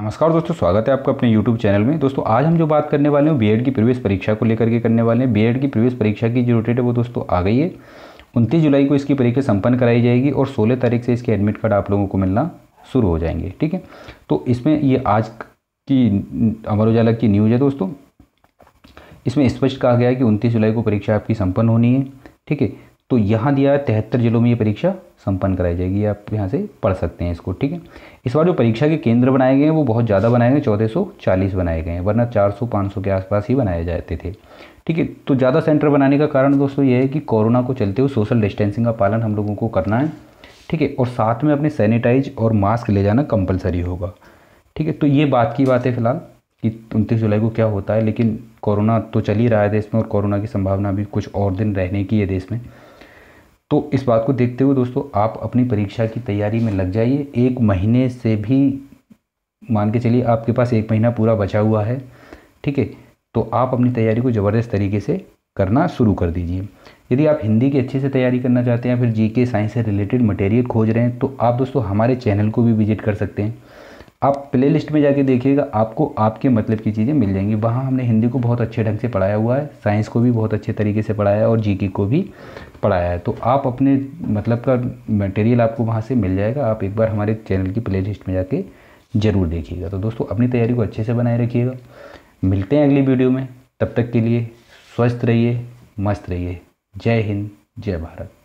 नमस्कार दोस्तों स्वागत है आपका अपने YouTube चैनल में दोस्तों आज हम जो बात करने वाले हैं बीएड की प्रवेश परीक्षा को लेकर के करने वाले हैं बीएड की प्रवेश परीक्षा की जो डेट है वो दोस्तों आ गई है उनतीस जुलाई को इसकी परीक्षा संपन्न कराई जाएगी और सोलह तारीख से इसके एडमिट कार्ड आप लोगों को मिलना शुरू हो जाएंगे ठीक है तो इसमें ये आज की अमर उजाला की न्यूज़ है दोस्तों इसमें स्पष्ट कहा गया है कि उनतीस जुलाई को परीक्षा आपकी संपन्न होनी है ठीक है तो यहाँ दिया है तिहत्तर जिलों में ये परीक्षा संपन्न कराई जाएगी आप यहाँ से पढ़ सकते हैं इसको ठीक है इस बार जो परीक्षा के केंद्र बनाए गए हैं वो बहुत ज़्यादा बनाए गए चौदह सौ चालीस बनाए गए हैं वरना चार सौ पाँच सौ के आसपास ही बनाए जाते थे ठीक है तो ज़्यादा सेंटर बनाने का कारण दोस्तों ये है कि कोरोना को चलते हुए सोशल डिस्टेंसिंग का पालन हम लोगों को करना है ठीक है और साथ में अपने सैनिटाइज और मास्क ले जाना कंपलसरी होगा ठीक है तो ये बात की बात है फिलहाल कि उनतीस जुलाई को क्या होता है लेकिन कोरोना तो चल ही रहा है देश में और कोरोना की संभावना भी कुछ और दिन रहने की है देश में तो इस बात को देखते हुए दोस्तों आप अपनी परीक्षा की तैयारी में लग जाइए एक महीने से भी मान के चलिए आपके पास एक महीना पूरा बचा हुआ है ठीक है तो आप अपनी तैयारी को ज़बरदस्त तरीके से करना शुरू कर दीजिए यदि आप हिंदी की अच्छे से तैयारी करना चाहते हैं या फिर जीके साइंस से रिलेटेड मटेरियल खोज रहे हैं तो आप दोस्तों हमारे चैनल को भी विजिट कर सकते हैं आप प्ले लिस्ट में जाके देखिएगा आपको आपके मतलब की चीज़ें मिल जाएंगी वहाँ हमने हिंदी को बहुत अच्छे ढंग से पढ़ाया हुआ है साइंस को भी बहुत अच्छे तरीके से पढ़ाया है और जीके को भी पढ़ाया है तो आप अपने मतलब का मटेरियल आपको वहाँ से मिल जाएगा आप एक बार हमारे चैनल की प्ले लिस्ट में जाके ज़रूर देखिएगा तो दोस्तों अपनी तैयारी को अच्छे से बनाए रखिएगा मिलते हैं अगली वीडियो में तब तक के लिए स्वस्थ रहिए मस्त रहिए जय हिंद जय भारत